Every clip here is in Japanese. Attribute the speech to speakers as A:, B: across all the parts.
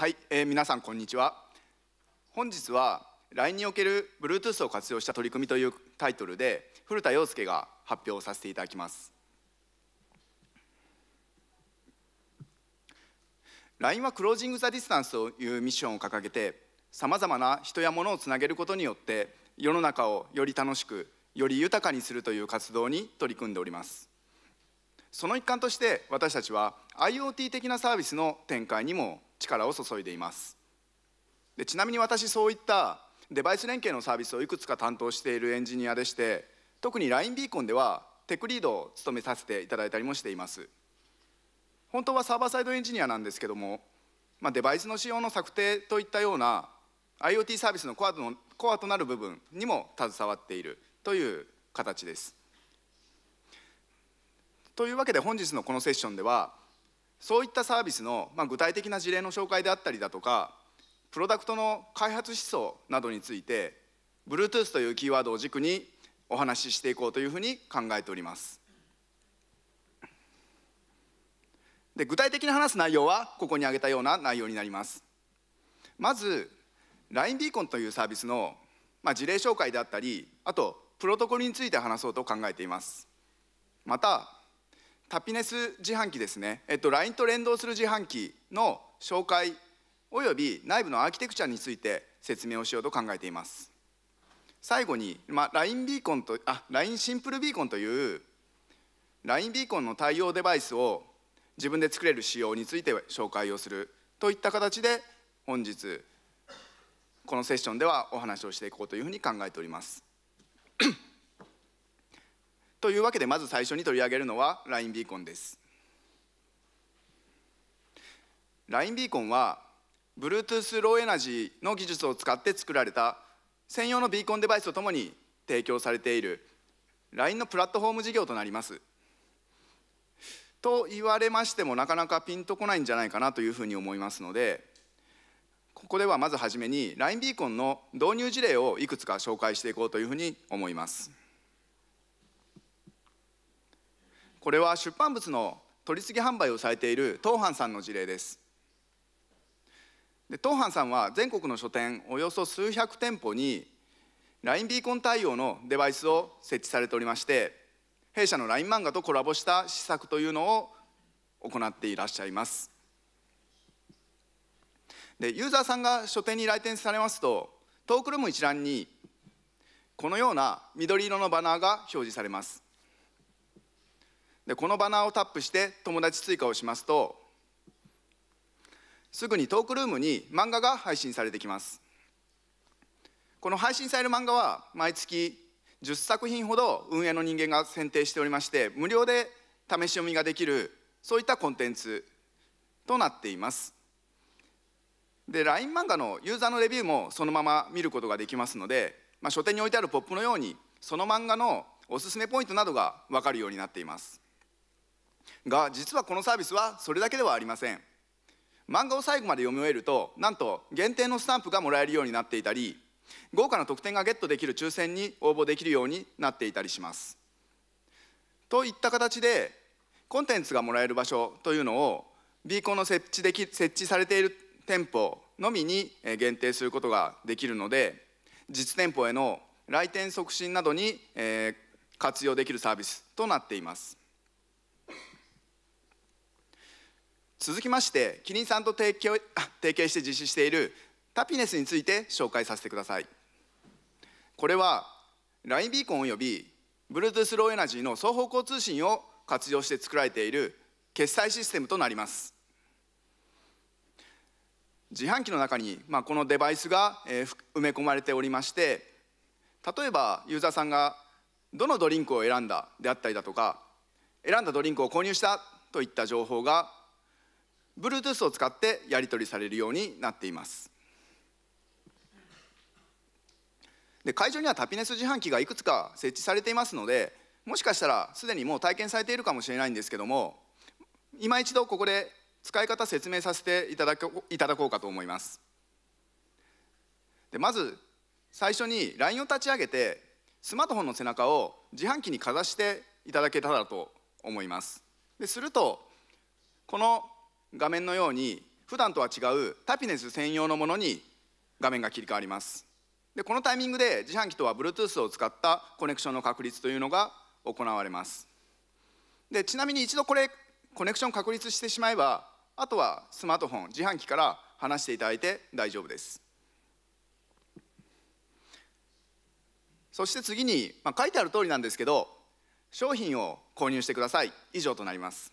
A: はい、えー、皆さんこんにちは本日は LINE における Bluetooth を活用した取り組みというタイトルで古田洋介が発表させていただきます LINE はクロージング・ザ・ディスタンスというミッションを掲げてさまざまな人や物をつなげることによって世の中をより楽しくより豊かにするという活動に取り組んでおりますその一環として私たちは IoT 的なサービスの展開にも力を注いでいますでちなみに私そういったデバイス連携のサービスをいくつか担当しているエンジニアでして特に LINE ビーコンではテクリードを務めさせていただいたりもしています本当はサーバーサイドエンジニアなんですけども、まあ、デバイスの仕様の策定といったような IoT サービスのコアのコアとなる部分にも携わっているという形ですというわけで本日のこのセッションではそういったサービスの、まあ、具体的な事例の紹介であったりだとかプロダクトの開発思想などについて Bluetooth というキーワードを軸にお話ししていこうというふうに考えておりますで具体的に話す内容はここに挙げたような内容になりますまず LINE ビーコンというサービスの、まあ、事例紹介であったりあとプロトコルについて話そうと考えていますまたタピネス自販機ですね、えっと、LINE と連動する自販機の紹介および内部のアーキテクチャについて説明をしようと考えています最後に、まあ、LINE ビーコンとあ LINE シンプルビーコンという LINE ビーコンの対応デバイスを自分で作れる仕様について紹介をするといった形で本日このセッションではお話をしていこうというふうに考えておりますというわけでまず最初に取り上げるのは LINE ビーコンです LINE ビーコンは Bluetooth ローエナジーの技術を使って作られた専用のビーコンデバイスとともに提供されている LINE のプラットフォーム事業となりますと言われましてもなかなかピンとこないんじゃないかなというふうに思いますのでここではまず初めに LINE ビーコンの導入事例をいくつか紹介していこうというふうに思います。これは出版物の取り次ぎ販売をされている東藩さんの事例ですで東藩さんは全国の書店およそ数百店舗に LINE ビーコン対応のデバイスを設置されておりまして弊社の LINE 漫画とコラボした施策というのを行っていらっしゃいますでユーザーさんが書店に来店されますとトークルーム一覧にこのような緑色のバナーが表示されますでこのバナーをタップして友達追加をしますとすぐにトークルームに漫画が配信されてきますこの配信される漫画は毎月10作品ほど運営の人間が選定しておりまして無料で試し読みができるそういったコンテンツとなっていますで LINE 漫画のユーザーのレビューもそのまま見ることができますので、まあ、書店に置いてあるポップのようにその漫画のおすすめポイントなどが分かるようになっていますが実はこのサービスはそれだけではありません漫画を最後まで読み終えるとなんと限定のスタンプがもらえるようになっていたり豪華な特典がゲットできる抽選に応募できるようになっていたりしますといった形でコンテンツがもらえる場所というのをビーコンの設置でき設置されている店舗のみに限定することができるので実店舗への来店促進などに活用できるサービスとなっています続きましてキリンさんと提携提携して実施しているタピネスについて紹介させてくださいこれは LINE ビーコンおよび Bluetooth ローエナジーの双方向通信を活用して作られている決済システムとなります自販機の中に、まあ、このデバイスが、えー、埋め込まれておりまして例えばユーザーさんがどのドリンクを選んだであったりだとか選んだドリンクを購入したといった情報が Bluetooth を使ってやり取りされるようになっていますで会場にはタピネス自販機がいくつか設置されていますのでもしかしたらすでにもう体験されているかもしれないんですけども今一度ここで使い方説明させていただこいただこうかと思いますでまず最初に LINE を立ち上げてスマートフォンの背中を自販機にかざしていただけたらと思いますでするとこの画面のように普段とは違うタピネス専用のものに画面が切り替わりますでこのタイミングで自販機とは Bluetooth を使ったコネクションの確立というのが行われますでちなみに一度これコネクション確立してしまえばあとはスマートフォン自販機から離していただいて大丈夫ですそして次に、まあ、書いてある通りなんですけど商品を購入してください以上となります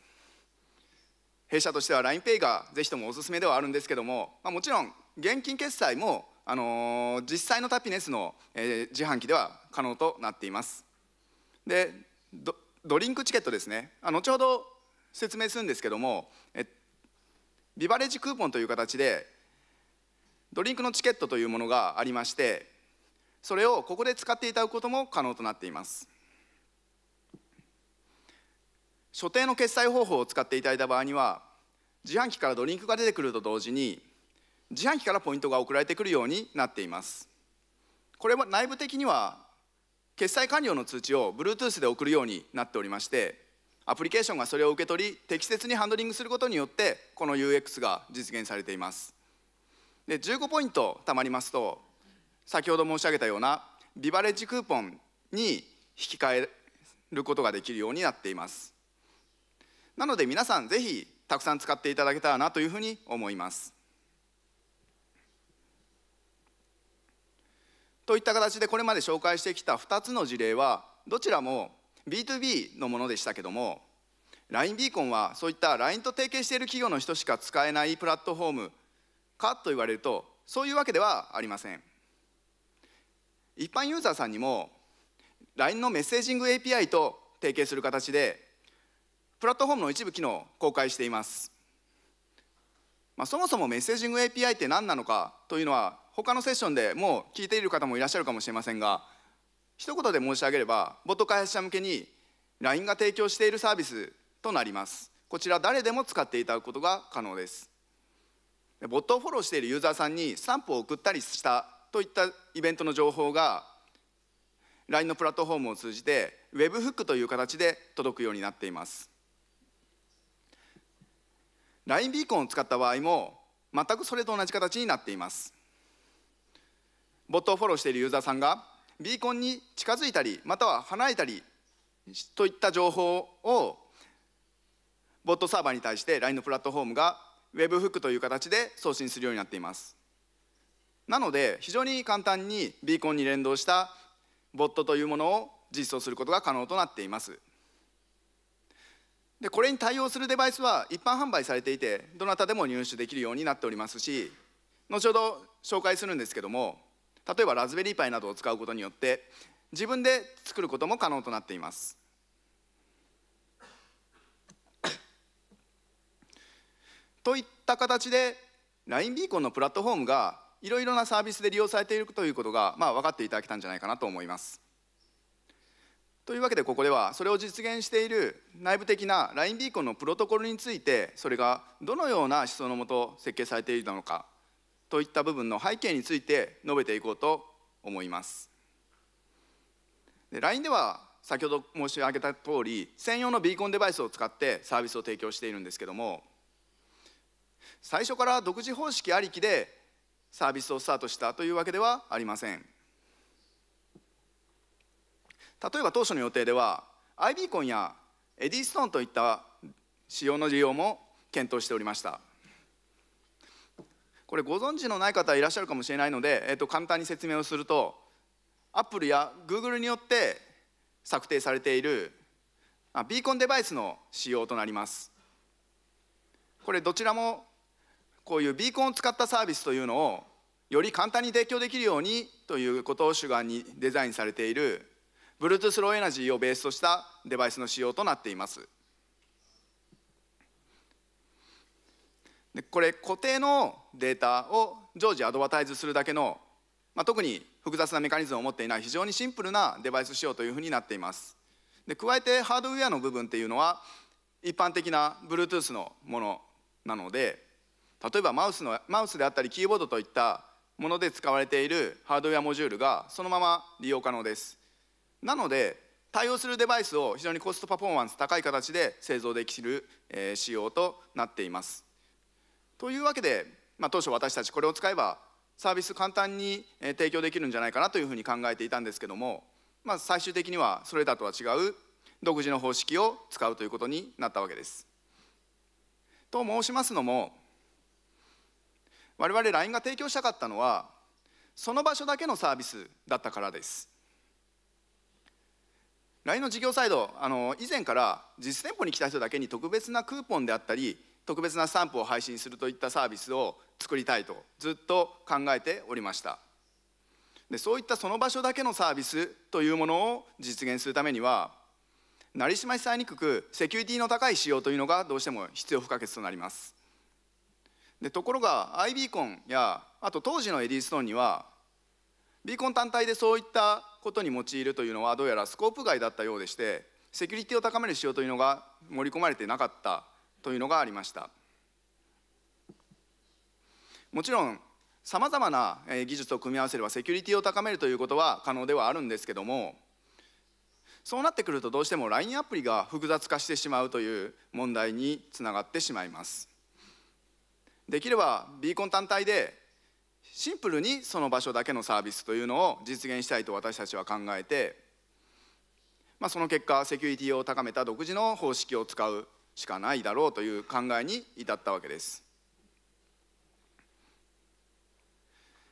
A: 弊社としては LINEPay がぜひともおすすめではあるんですけども、まあ、もちろん現金決済も、あのー、実際のタピネスの、えー、自販機では可能となっていますでドリンクチケットですねあ後ほど説明するんですけどもえビバレッジクーポンという形でドリンクのチケットというものがありましてそれをここで使っていただくことも可能となっています所定の決済方法を使っていただいた場合には自販機からドリンクが出てくると同時に自販機からポイントが送られてくるようになっていますこれは内部的には決済完了の通知を Bluetooth で送るようになっておりましてアプリケーションがそれを受け取り適切にハンドリングすることによってこの UX が実現されていますで15ポイント貯まりますと先ほど申し上げたようなビバレッジクーポンに引き換えることができるようになっていますなので皆さんぜひたくさん使っていただけたらなというふうに思いますといった形でこれまで紹介してきた2つの事例はどちらも B2B のものでしたけども LINE ビーコンはそういった LINE と提携している企業の人しか使えないプラットフォームかと言われるとそういうわけではありません一般ユーザーさんにも LINE のメッセージング API と提携する形でプラットフォームの一部機能を公開しています、まあ、そもそもメッセージング API って何なのかというのは他のセッションでもう聞いている方もいらっしゃるかもしれませんが一言で申し上げればボット開発者向けに LINE が提供しているサービスとなりますこちら誰でも使っていただくことが可能ですボットをフォローしているユーザーさんにスタンプを送ったりしたといったイベントの情報が LINE のプラットフォームを通じて Webhook という形で届くようになっていますラインビーコンを使った場合も全くそれと同じ形になっていますボットをフォローしているユーザーさんがビーコンに近づいたりまたは離れたりといった情報をボットサーバーに対して LINE のプラットフォームが Webhook という形で送信するようになっていますなので非常に簡単にビーコンに連動したボットというものを実装することが可能となっていますでこれに対応するデバイスは一般販売されていてどなたでも入手できるようになっておりますし後ほど紹介するんですけども例えばラズベリーパイなどを使うことによって自分で作ることも可能となっています といった形で LINE ビーコンのプラットフォームがいろいろなサービスで利用されているということが、まあ、分かっていただけたんじゃないかなと思います。というわけでここではそれを実現している内部的な LINE ビーコンのプロトコルについてそれがどのような思想のもと設計されているのかといった部分の背景について述べていこうと思います。で LINE では先ほど申し上げた通り専用のビーコンデバイスを使ってサービスを提供しているんですけども最初から独自方式ありきでサービスをスタートしたというわけではありません。例えば当初の予定では IB コンやエディストーンといった仕様の利用も検討しておりましたこれご存知のない方いらっしゃるかもしれないので、えー、と簡単に説明をするとアップルやグーグルによって策定されているあビーコンデバイスの仕様となりますこれどちらもこういうビーコンを使ったサービスというのをより簡単に提供できるようにということを主眼にデザインされている Bluetooth ローエナジーをベースとしたデバイスの仕様となっていますでこれ固定のデータを常時アドバタイズするだけの、まあ、特に複雑なメカニズムを持っていない非常にシンプルなデバイス仕様というふうになっていますで加えてハードウェアの部分っていうのは一般的な Bluetooth のものなので例えばマウスのマウスであったりキーボードといったもので使われているハードウェアモジュールがそのまま利用可能ですなので対応するデバイスを非常にコストパフォーマンス高い形で製造できる、え仕様となっています。というわけで、まあ、当初私たちこれを使えばサービス簡単に提供できるんじゃないかなというふうに考えていたんですけども、まあ、最終的にはそれらとは違う独自の方式を使うということになったわけです。と申しますのも我々 LINE が提供したかったのはその場所だけのサービスだったからです。LINE の事業サイドあの以前から実店舗に来た人だけに特別なクーポンであったり特別なスタンプを配信するといったサービスを作りたいとずっと考えておりましたでそういったその場所だけのサービスというものを実現するためには成りしましさえにくくセキュリティの高い仕様というのがどうしても必要不可欠となりますでところが i b ーコンやあと当時のエディストーンにはビーコン単体でそういったことに用いるというのはどうやらスコープ外だったようでしてセキュリティを高める仕様というのが盛り込まれてなかったというのがありましたもちろんさまざまな技術を組み合わせればセキュリティを高めるということは可能ではあるんですけどもそうなってくるとどうしても LINE アプリが複雑化してしまうという問題につながってしまいますできればビーコン単体でシンプルにその場所だけのサービスというのを実現したいと私たちは考えて、まあ、その結果セキュリティを高めた独自の方式を使うしかないだろうという考えに至ったわけです。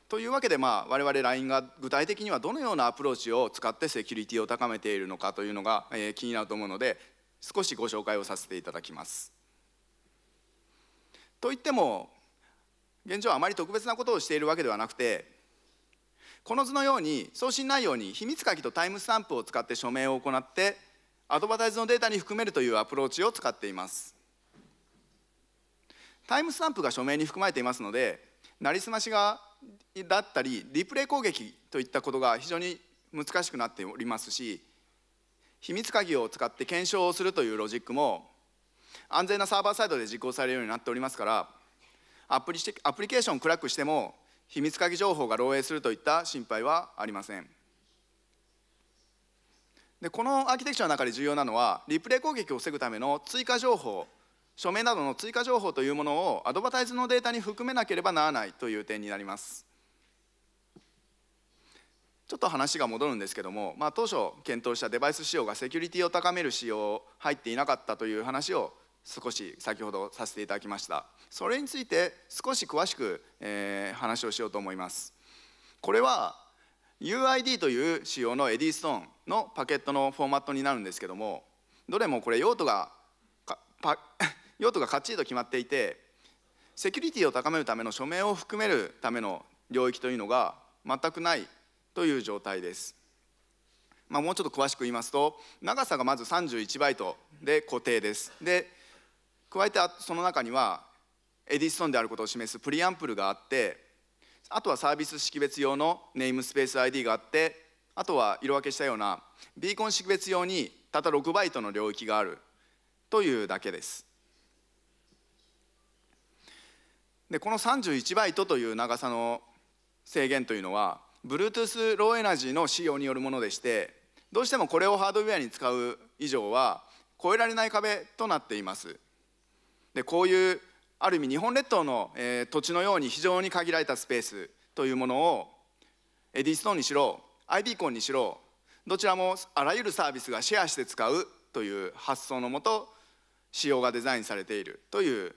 A: というわけで、まあ、我々 LINE が具体的にはどのようなアプローチを使ってセキュリティを高めているのかというのが、え気になると思うので少しご紹介をさせていただきます。といっても現状はあまり特別なことをしているわけではなくてこの図のように送信内容に秘密鍵とタイムスタンプを使って署名を行ってアドバタイズのデータに含めるというアプローチを使っていますタイムスタンプが署名に含まれていますのでなりすましがだったりリプレイ攻撃といったことが非常に難しくなっておりますし秘密鍵を使って検証をするというロジックも安全なサーバーサイドで実行されるようになっておりますからアプリアプリケーションを暗くしても秘密鍵情報が漏洩するといった心配はありませんでこのアーキテクチャの中で重要なのはリプレイ攻撃を防ぐための追加情報署名などの追加情報というものをアドバタイズのデータに含めなければならないという点になりますちょっと話が戻るんですけども、まあ、当初検討したデバイス仕様がセキュリティを高める仕様入っていなかったという話を少し先ほどさせていただきましたそれについて少し詳しく、えー、話をしようと思いますこれは UID という仕様のエディストーンのパケットのフォーマットになるんですけどもどれもこれ用途が 用途がかっちりと決まっていてセキュリティを高めるための署名を含めるための領域というのが全くないという状態です、まあ、もうちょっと詳しく言いますと長さがまず31バイトで固定ですで加えてその中にはエディストンであることを示すプリアンプルがあってあとはサービス識別用のネームスペース ID があってあとは色分けしたようなビーコン識別用にたった6バイトの領域があるというだけですでこの31バイトという長さの制限というのは Bluetooth ローエナジーの仕様によるものでしてどうしてもこれをハードウェアに使う以上は超えられない壁となっていますでこういうある意味日本列島の、えー、土地のように非常に限られたスペースというものをエディストーンにしろ i ーコンにしろどちらもあらゆるサービスがシェアして使うという発想のもと仕様がデザインされているという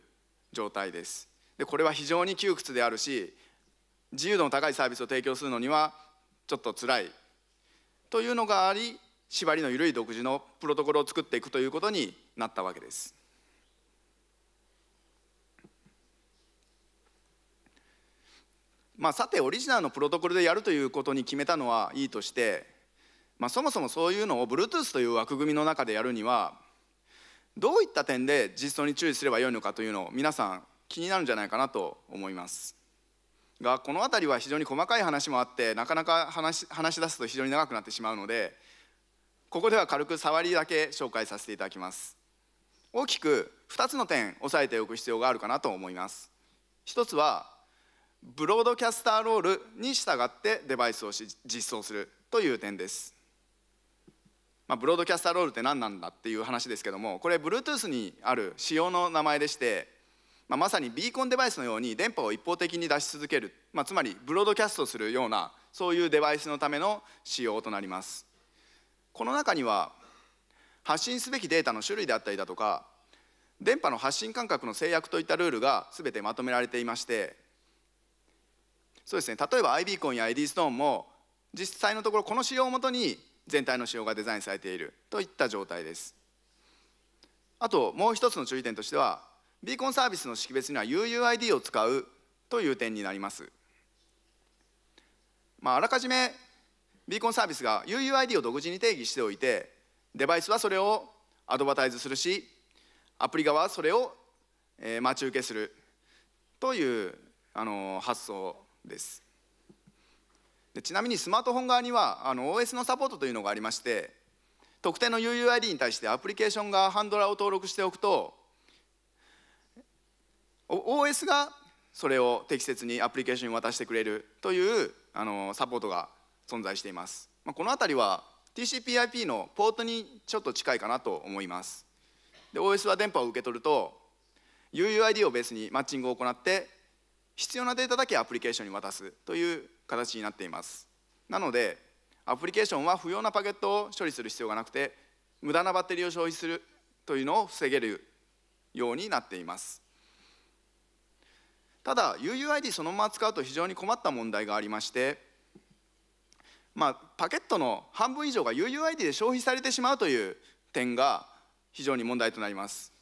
A: 状態ですでこれは非常に窮屈であるし自由度の高いサービスを提供するのにはちょっとつらいというのがあり縛りの緩い独自のプロトコルを作っていくということになったわけですまあ、さてオリジナルのプロトコルでやるということに決めたのはいいとして、まあ、そもそもそういうのを Bluetooth という枠組みの中でやるにはどういった点で実装に注意すればよいのかというのを皆さん気になるんじゃないかなと思いますがこの辺りは非常に細かい話もあってなかなか話話し出すと非常に長くなってしまうのでここでは軽く触りだけ紹介させていただきます大きく2つの点押さえておく必要があるかなと思います一つはブロードキャスターロールに従ってデバイスをし実装するという点です、まあ、ブロードキャスターロールって何なんだっていう話ですけどもこれ Bluetooth にある仕様の名前でして、まあ、まさにビーコンデバイスのように電波を一方的に出し続ける、まあ、つまりブロードキャストするようなそういうデバイスのための仕様となりますこの中には発信すべきデータの種類であったりだとか電波の発信間隔の制約といったルールが全てまとめられていましてそうですね例えば IB コンや i ィストーンも実際のところこの仕様をもとに全体の仕様がデザインされているといった状態ですあともう一つの注意点としてはビーコンサービスの識別には UUID を使うという点になります、まあ、あらかじめビーコンサービスが UUID を独自に定義しておいてデバイスはそれをアドバタイズするしアプリ側はそれを、え待ち受けするというあの発想ですでちなみにスマートフォン側にはあの OS のサポートというのがありまして特定の UUID に対してアプリケーションがハンドラーを登録しておくと OS がそれを適切にアプリケーションに渡してくれるというあのサポートが存在しています、まあ、この辺りは TCPIP のポートにちょっと近いかなと思いますで OS は電波を受け取ると UUID をベースにマッチングを行って必要なデータだけアプリケーションに渡すという形になっていますなのでアプリケーションは不要なパケットを処理する必要がなくて無駄なバッテリーを消費するというのを防げるようになっていますただ UUID そのまま使うと非常に困った問題がありましてまあ、パケットの半分以上が UUID で消費されてしまうという点が非常に問題となります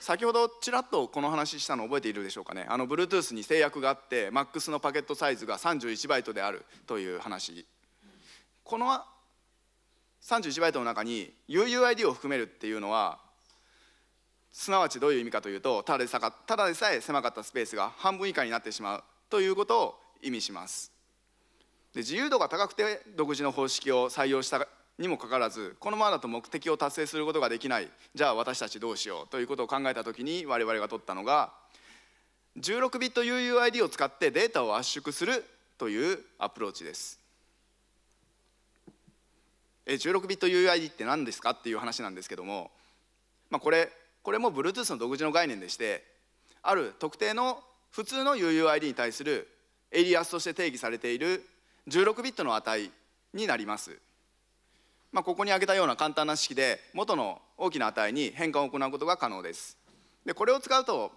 A: 先ほどちらっとこの話したの覚えているでしょうかねあの Bluetooth に制約があって MAX のパケットサイズが31バイトであるという話この31バイトの中に UUID を含めるっていうのはすなわちどういう意味かというとただでさただでさえ狭かったスペースが半分以下になってしまうということを意味しますで自由度が高くて独自の方式を採用したにもかかわらずこのままだと目的を達成することができないじゃあ私たちどうしようということを考えた時に我々が取ったのが16ビット UUID を使ってデータを圧縮するというアプローチです。え16ビット UUID って何ですかっていう話なんですけども、まあ、これこれも Bluetooth の独自の概念でしてある特定の普通の UUID に対するエリアスとして定義されている16ビットの値になります。まあ、ここに挙げたような簡単な式で元の大きな値に変換を行うことが可能ですでこれを使うと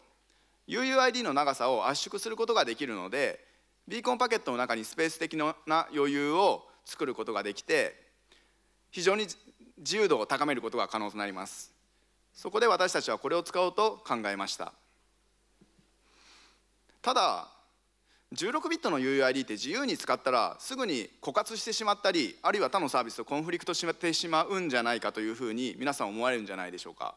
A: UUID の長さを圧縮することができるのでビーコンパケットの中にスペース的な余裕を作ることができて非常に自由度を高めることが可能となりますそこで私たちはこれを使おうと考えましたただ16ビットの UUID って自由に使ったらすぐに枯渇してしまったりあるいは他のサービスとコンフリクトしてしまうんじゃないかというふうに皆さん思われるんじゃないでしょうか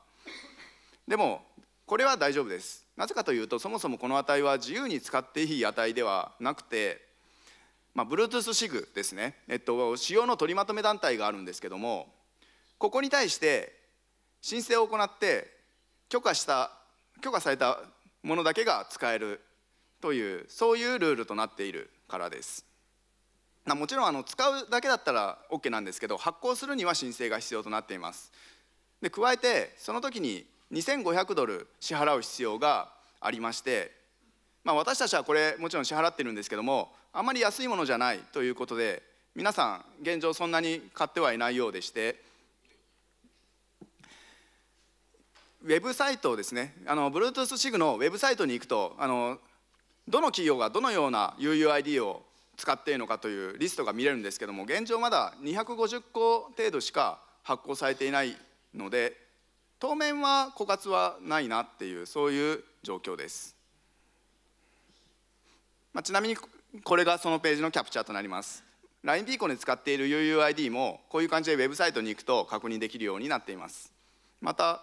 A: でもこれは大丈夫ですなぜかというとそもそもこの値は自由に使っていい値ではなくてまあ Bluetooth シグですねえっと使用の取りまとめ団体があるんですけどもここに対して申請を行って許可した許可されたものだけが使えるというそういうルールとなっているからです。もちろんあの使うだけだったら OK なんですけど発行するには申請が必要となっていますで加えてその時に2500ドル支払う必要がありまして、まあ、私たちはこれもちろん支払ってるんですけどもあまり安いものじゃないということで皆さん現状そんなに買ってはいないようでしてウェブサイトをですねあの Bluetooth シグのウェブサイトに行くとあのどの企業がどのような UUID を使っているのかというリストが見れるんですけども現状まだ250個程度しか発行されていないので当面は枯渇はないなっていうそういう状況です、まあ、ちなみにこれがそのページのキャプチャーとなります LINE ピーコで使っている UUID もこういう感じでウェブサイトに行くと確認できるようになっていますまた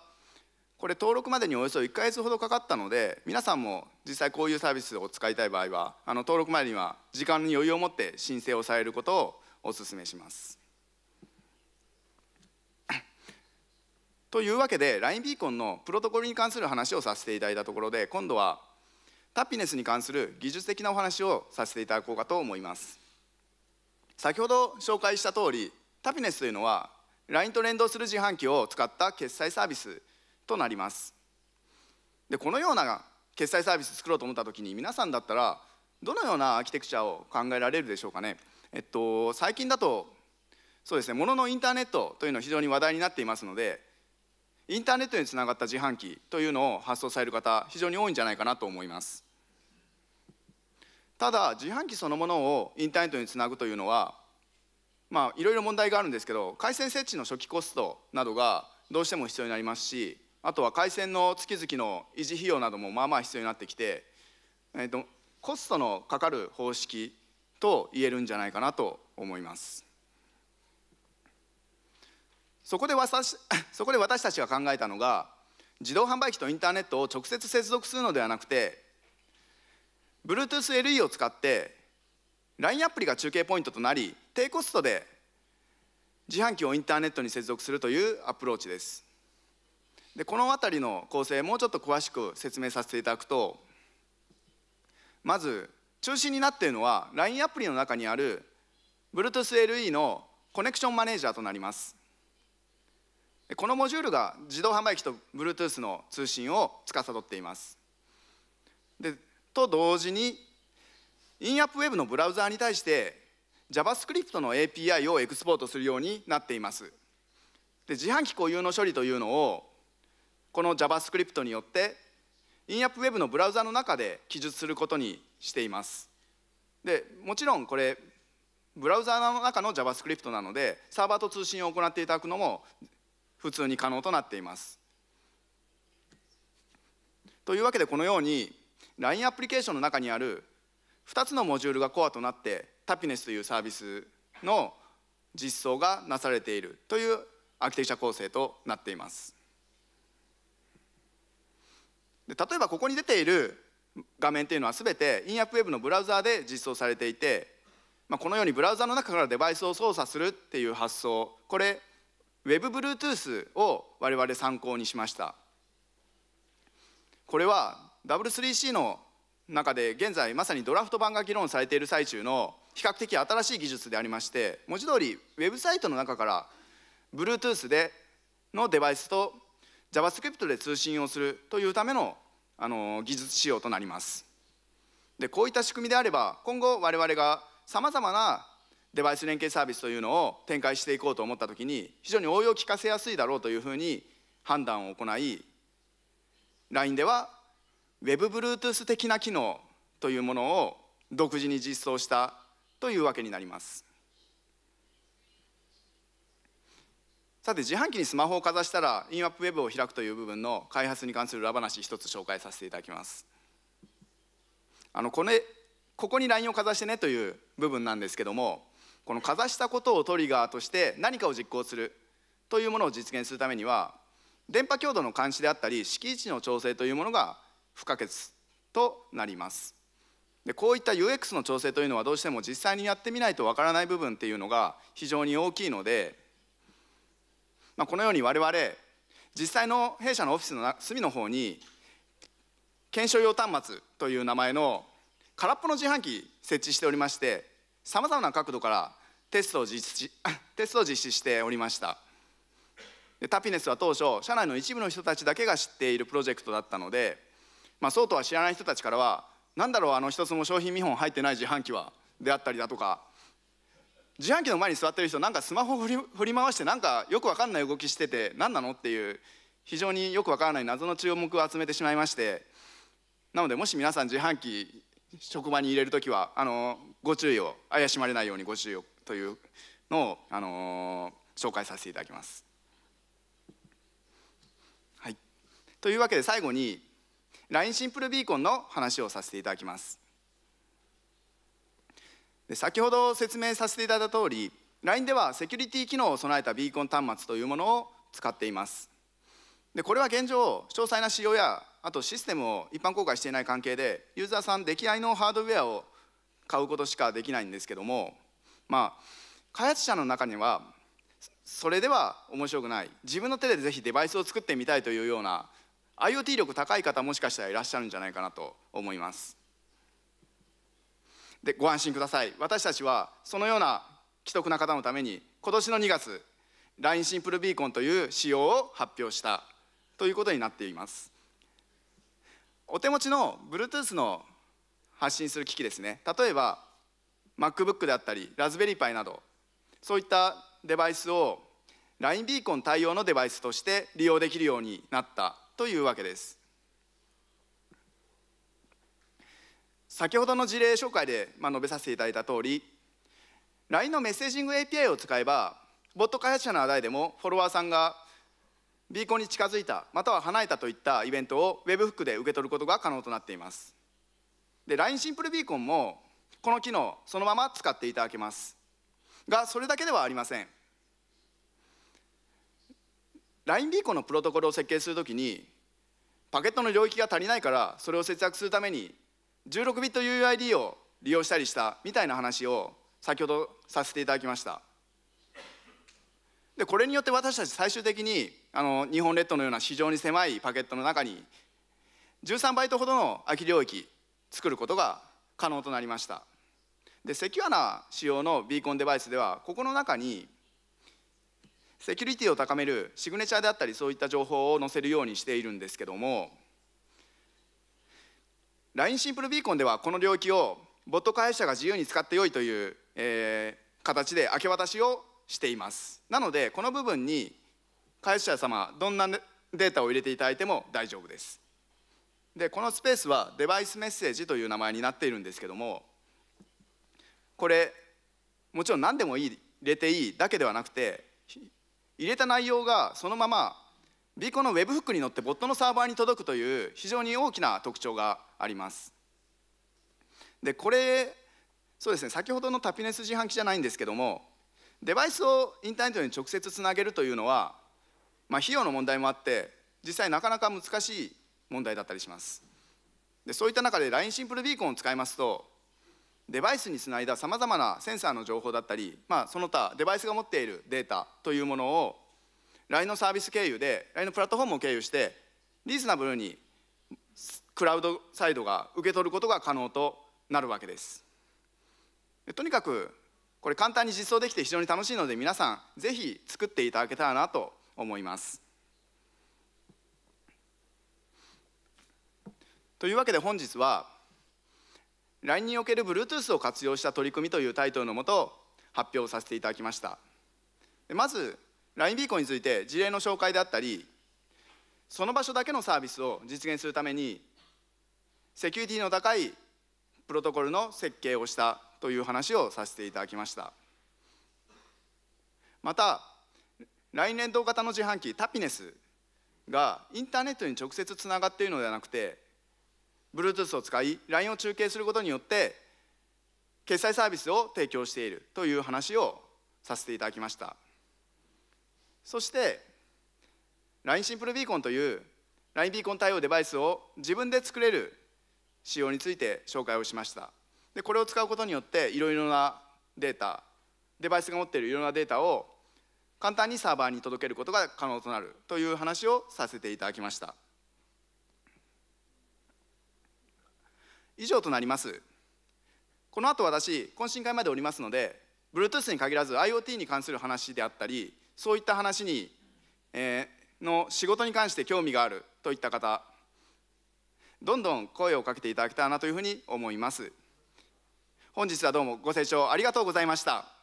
A: これ登録までにおよそ1か月ほどかかったので皆さんも実際こういうサービスを使いたい場合はあの登録までには時間に余裕を持って申請をされることをお勧めします。というわけで LINE ビーコンのプロトコルに関する話をさせていただいたところで今度はタピネスに関する技術的なお話をさせていただこうかと思います先ほど紹介した通りタピネスというのは LINE と連動する自販機を使った決済サービスとなりますでこのような決済サービス作ろうと思った時に皆さんだったらどのようなアーキテクチャを考えられるでしょうかねえっと最近だとそうですねもののインターネットというのは非常に話題になっていますのでインターネットにつながった自販機というのを発送される方非常に多いんじゃないかなと思いますただ自販機そのものをインターネットにつなぐというのはまあいろいろ問題があるんですけど回線設置の初期コストなどがどうしても必要になりますしあとは回線の月々の維持費用などもまあまあ必要になってきて、えーと、コストのかかる方式と言えるんじゃないかなと思いますそこで私 そこで私たちが考えたのが自動販売機とインターネットを直接接続するのではなくて BluetoothLE を使って LINE アプリが中継ポイントとなり低コストで自販機をインターネットに接続するというアプローチですでこの辺りの構成もうちょっと詳しく説明させていただくとまず中心になっているのは LINE アプリの中にある BluetoothLE のコネクションマネージャーとなりますこのモジュールが自動販売機と Bluetooth の通信を司っていますでと同時にインアップウェブのブラウザーに対して JavaScript の API をエクスポートするようになっていますで自販機固有の処理というのをこの JavaScript によってインアップウェブのブラウザの中で記述することにしていますでもちろんこれブラウザの中の JavaScript なのでサーバーと通信を行っていただくのも普通に可能となっていますというわけでこのように LINE アプリケーションの中にある2つのモジュールがコアとなってタピネスというサービスの実装がなされているというアーキテクチャ構成となっています。で例えばここに出ている画面っていうのは全てインアップウェブのブラウザーで実装されていて、まあ、このようにブラウザの中からデバイスを操作するっていう発想これ WebBluetooth を我々参考にしましたこれは W3C の中で現在まさにドラフト版が議論されている最中の比較的新しい技術でありまして文字通りウェブサイトの中から Bluetooth でのデバイスと JavaScript で通信をするというためのあの技術仕様となりますでこういった仕組みであれば今後我々がさまざまなデバイス連携サービスというのを展開していこうと思った時に非常に応用を利かせやすいだろうというふうに判断を行い LINE では WebBluetooth 的な機能というものを独自に実装したというわけになります。さて自販機にスマホをかざしたらインアップウェブを開くという部分の開発に関する裏話一つ紹介させていただきますあのこれここに LINE をかざしてねという部分なんですけどもこのかざしたことをトリガーとして何かを実行するというものを実現するためには電波強度の監視であったり敷地の調整というものが不可欠となりますでこういった UX の調整というのはどうしても実際にやってみないとわからない部分っていうのが非常に大きいのでまあ、このように我々実際の弊社のオフィスの隅の方に検証用端末という名前の空っぽの自販機設置しておりましてさまざまな角度からテストを実施 テストを実施しておりましたでタピネスは当初社内の一部の人たちだけが知っているプロジェクトだったので、まあ、そうとは知らない人たちからは「何だろうあの一つも商品見本入ってない自販機は」であったりだとか自販機の前に座ってる人なんかスマホ振り振り回してなんかよくわかんない動きしてて何なのっていう非常によくわからない謎の注目を集めてしまいましてなのでもし皆さん自販機職場に入れる時はあのご注意を怪しまれないようにご注意をというのを、あのー、紹介させていただきます。はい、というわけで最後に LINE シンプルビーコンの話をさせていただきます。で先ほど説明させていただいた通り LINE ではセキュリティ機能を備えたビーコン端末というものを使っていますでこれは現状詳細な仕様やあとシステムを一般公開していない関係でユーザーさん出来合いのハードウェアを買うことしかできないんですけどもまあ開発者の中にはそれでは面白くない自分の手でぜひデバイスを作ってみたいというような IoT 力高い方もしかしたらいらっしゃるんじゃないかなと思いますでご安心ください私たちはそのような既得な方のために今年の2月 LINE シンプルビーコンという仕様を発表したということになっていますお手持ちの Bluetooth の発信する機器ですね例えば MacBook であったりラズベリーパイなどそういったデバイスを LINE ビーコン対応のデバイスとして利用できるようになったというわけです先ほどの事例紹介で、まあ、述べさせていただいた通り LINE のメッセージング API を使えばボット開発者の話題でもフォロワーさんがビーコンに近づいたまたは離れたといったイベントを Webhook で受け取ることが可能となっていますで LINE シンプルビーコンもこの機能そのまま使っていただけますがそれだけではありません LINE ビーコンのプロトコルを設計するときにパケットの領域が足りないからそれを節約するために16ビット UUID を利用したりしたみたいな話を先ほどさせていただきましたでこれによって私たち最終的にあの日本列島のような非常に狭いパケットの中に13バイトほどの空き領域作ることが可能となりましたでセキュアな仕様のビーコンデバイスではここの中にセキュリティを高めるシグネチャーであったりそういった情報を載せるようにしているんですけども LINE シンプルビーコンではこの領域をボット会社が自由に使ってよいという、えー、形で明け渡しをしていますなのでこの部分に会社様どんなデータを入れていただいても大丈夫ですでこのスペースはデバイスメッセージという名前になっているんですけどもこれもちろん何でもいい入れていいだけではなくて入れた内容がそのままビーコンの Web フックに乗ってボットのサーバーに届くという非常に大きな特徴がありますでこれそうですね先ほどのタピネス自販機じゃないんですけどもデバイスをインターネットに直接つなげるというのは、まあ、費用の問題もあって実際なかなか難しい問題だったりしますでそういった中で LINE シンプルビーコンを使いますとデバイスにつないださまざまなセンサーの情報だったり、まあ、その他デバイスが持っているデータというものを LINE のサービス経由で LINE のプラットフォームを経由してリーズナブルにクラウドサイドが受け取ることが可能となるわけですとにかくこれ簡単に実装できて非常に楽しいので皆さんぜひ作っていただけたらなと思いますというわけで本日は LINE における Bluetooth を活用した取り組みというタイトルのもと発表させていただきましたまず LINE ビーコンについて事例の紹介であったりその場所だけのサービスを実現するためにセキュリティの高いプロトコルの設計をしたという話をさせていただきましたまた LINE 連動型の自販機タピネスがインターネットに直接つながっているのではなくて Bluetooth を使い LINE を中継することによって決済サービスを提供しているという話をさせていただきました。そして LINE シンプルビーコンという LINE ビーコン対応デバイスを自分で作れる仕様について紹介をしましたでこれを使うことによっていろいろなデータデバイスが持っているいろんなデータを簡単にサーバーに届けることが可能となるという話をさせていただきました以上となりますこの後私懇親会までおりますので Bluetooth に限らず IoT に関する話であったりそういった話に、えー、の仕事に関して興味があるといった方どんどん声をかけていただけたらなというふうに思います本日はどうもご清聴ありがとうございました